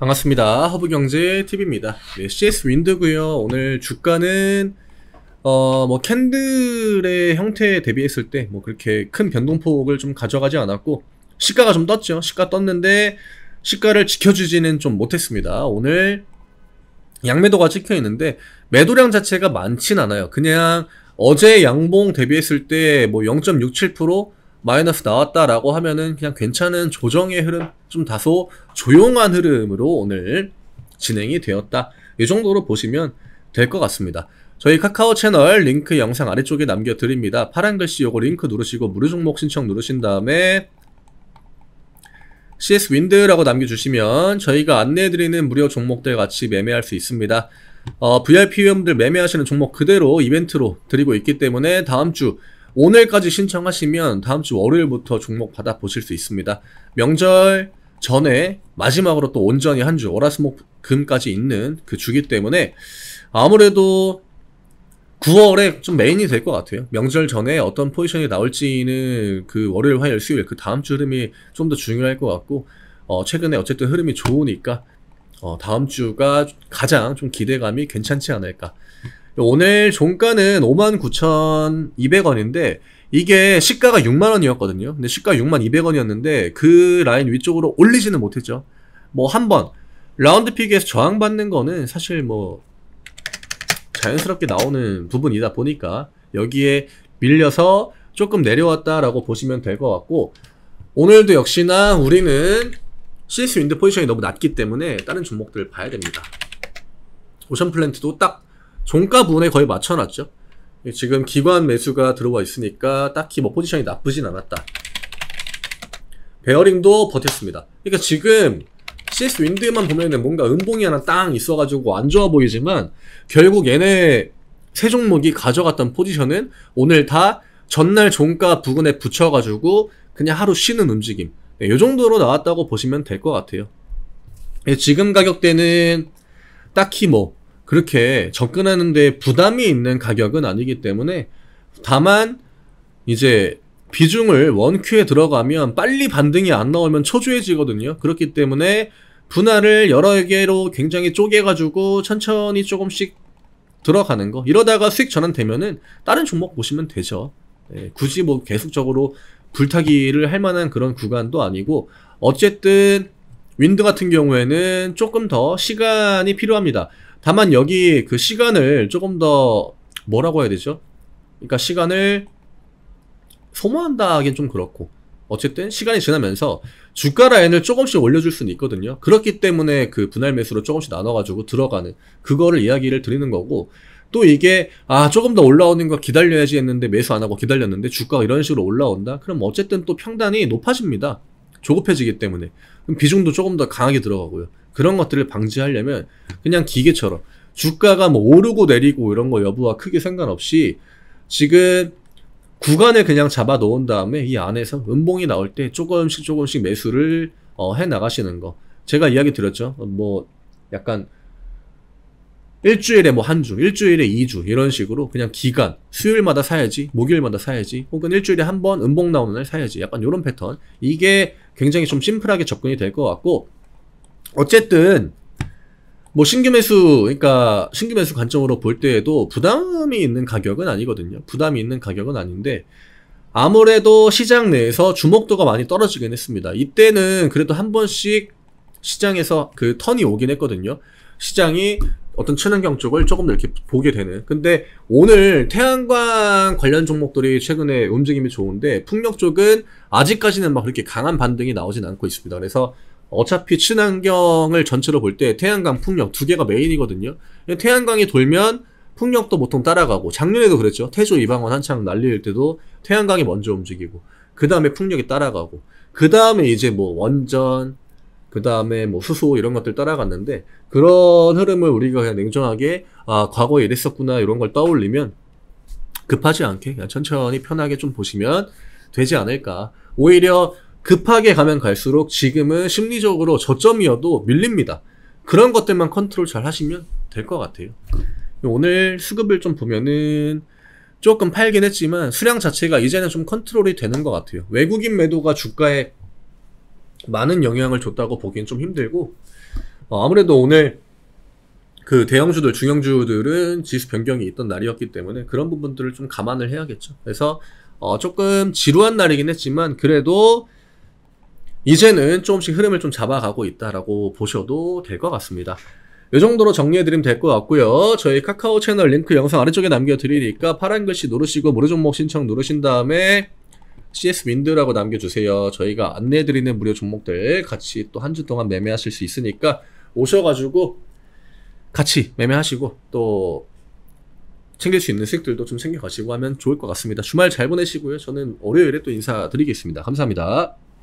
반갑습니다. 허브경제TV입니다. 네, CS 윈드고요 오늘 주가는, 어, 뭐, 캔들의 형태에 대비했을 때, 뭐, 그렇게 큰 변동폭을 좀 가져가지 않았고, 시가가 좀 떴죠. 시가 떴는데, 시가를 지켜주지는 좀 못했습니다. 오늘, 양매도가 찍혀있는데, 매도량 자체가 많진 않아요. 그냥, 어제 양봉 대비했을 때, 뭐, 0.67%, 마이너스 나왔다라고 하면은 그냥 괜찮은 조정의 흐름, 좀 다소 조용한 흐름으로 오늘 진행이 되었다. 이 정도로 보시면 될 것 같습니다. 저희 카카오 채널 링크 영상 아래쪽에 남겨드립니다. 파란 글씨 요거 링크 누르시고 무료 종목 신청 누르신 다음에 CS 윈드라고 남겨주시면 저희가 안내해드리는 무료 종목들 같이 매매할 수 있습니다. 어, VIP 회원들 매매하시는 종목 그대로 이벤트로 드리고 있기 때문에 다음 주 오늘까지 신청하시면 다음 주 월요일부터 종목 받아 보실 수 있습니다. 명절 전에 마지막으로 또 온전히 한주 월화수목 금까지 있는 그 주기 때문에 아무래도 9월에 좀 메인이 될 것 같아요. 명절 전에 어떤 포지션이 나올지는 그 월요일, 화요일, 수요일 그 다음 주 흐름이 좀 더 중요할 것 같고 어, 최근에 어쨌든 흐름이 좋으니까 어, 다음 주가 가장 좀 기대감이 괜찮지 않을까. 오늘 종가는 59,200원인데 이게 시가가 6만원이었거든요. 근데 시가 6만200원이었는데 그 라인 위쪽으로 올리지는 못했죠. 뭐 한 번 라운드픽에서 저항받는 거는 사실 뭐 자연스럽게 나오는 부분이다 보니까 여기에 밀려서 조금 내려왔다라고 보시면 될 것 같고 오늘도 역시나 우리는 CS 윈드 포지션이 너무 낮기 때문에 다른 종목들을 봐야 됩니다. 오션 플랜트도 딱 종가 부분에 거의 맞춰놨죠. 지금 기관 매수가 들어와 있으니까 딱히 뭐 포지션이 나쁘진 않았다. 베어링도 버텼습니다. 그러니까 지금 CS 윈드만 보면은 뭔가 음봉이 하나 땅 있어가지고 안 좋아 보이지만 결국 얘네 세 종목이 가져갔던 포지션은 오늘 다 전날 종가 부근에 붙여가지고 그냥 하루 쉬는 움직임. 네, 이 정도로 나왔다고 보시면 될 것 같아요. 네, 지금 가격대는 딱히 뭐 그렇게 접근하는데 부담이 있는 가격은 아니기 때문에 다만 이제 비중을 원큐에 들어가면 빨리 반등이 안 나오면 초조해지거든요. 그렇기 때문에 분할을 여러 개로 굉장히 쪼개가지고 천천히 조금씩 들어가는 거. 이러다가 수익 전환되면은 다른 종목 보시면 되죠. 예, 굳이 뭐 계속적으로 불타기를 할 만한 그런 구간도 아니고 어쨌든 윈드 같은 경우에는 조금 더 시간이 필요합니다. 다만 여기 그 시간을 조금 더 뭐라고 해야 되죠? 그러니까 시간을 소모한다 하긴 좀 그렇고 어쨌든 시간이 지나면서 주가 라인을 조금씩 올려줄 수는 있거든요. 그렇기 때문에 그 분할 매수로 조금씩 나눠가지고 들어가는 그거를 이야기를 드리는 거고 또 이게 아 조금 더 올라오는 거 기다려야지 했는데 매수 안 하고 기다렸는데 주가가 이런 식으로 올라온다? 그럼 어쨌든 또 평단이 높아집니다. 조급해지기 때문에 비중도 조금 더 강하게 들어가고요. 그런 것들을 방지하려면 그냥 기계처럼 주가가 뭐 오르고 내리고 이런 거 여부와 크게 상관없이 지금 구간을 그냥 잡아 놓은 다음에 이 안에서 음봉이 나올 때 조금씩 조금씩 매수를 어, 해 나가시는 거. 제가 이야기 드렸죠. 뭐 약간 일주일에 뭐 한 주, 일주일에 이 주 이런 식으로 그냥 기간 수요일마다 사야지, 목요일마다 사야지, 혹은 일주일에 한 번 음봉 나오는 날 사야지. 약간 요런 패턴. 이게 굉장히 좀 심플하게 접근이 될 것 같고 어쨌든 뭐 신규 매수 그러니까 신규 매수 관점으로 볼 때에도 부담이 있는 가격은 아니거든요. 부담이 있는 가격은 아닌데 아무래도 시장 내에서 주목도가 많이 떨어지긴 했습니다. 이때는 그래도 한 번씩 시장에서 그 턴이 오긴 했거든요. 시장이 어떤 친환경 쪽을 조금 더 이렇게 보게 되는. 근데 오늘 태양광 관련 종목들이 최근에 움직임이 좋은데 풍력 쪽은 아직까지는 막 그렇게 강한 반등이 나오진 않고 있습니다. 그래서 어차피 친환경을 전체로 볼 때 태양광, 풍력 두 개가 메인이거든요. 태양광이 돌면 풍력도 보통 따라가고 작년에도 그랬죠. 태조 이방원 한창 난리일 때도 태양광이 먼저 움직이고 그 다음에 풍력이 따라가고 그 다음에 이제 뭐 원전, 그 다음에 뭐 수소 이런 것들 따라갔는데 그런 흐름을 우리가 그냥 냉정하게 아 과거에 이랬었구나 이런 걸 떠올리면 급하지 않게 그냥 천천히 편하게 좀 보시면 되지 않을까 오히려 급하게 가면 갈수록 지금은 심리적으로 저점이어도 밀립니다 그런 것들만 컨트롤 잘 하시면 될 것 같아요 오늘 수급을 좀 보면은 조금 팔긴 했지만 수량 자체가 이제는 좀 컨트롤이 되는 것 같아요 외국인 매도가 주가에 많은 영향을 줬다고 보기엔 좀 힘들고 어, 아무래도 오늘 그 대형주들 중형주들은 지수 변경이 있던 날이었기 때문에 그런 부분들을 좀 감안을 해야겠죠. 그래서 어, 조금 지루한 날이긴 했지만 그래도 이제는 조금씩 흐름을 좀 잡아가고 있다라고 보셔도 될 것 같습니다. 이 정도로 정리해드리면 될 것 같고요. 저희 카카오 채널 링크 영상 아래쪽에 남겨드리니까 파란 글씨 누르시고 무료 종목 신청 누르신 다음에 CS 윈드라고 남겨주세요. 저희가 안내해드리는 무료 종목들 같이 또 한 주 동안 매매하실 수 있으니까 오셔가지고 같이 매매하시고 또 챙길 수 있는 수익들도 좀 챙겨가시고 하면 좋을 것 같습니다. 주말 잘 보내시고요. 저는 월요일에 또 인사드리겠습니다. 감사합니다.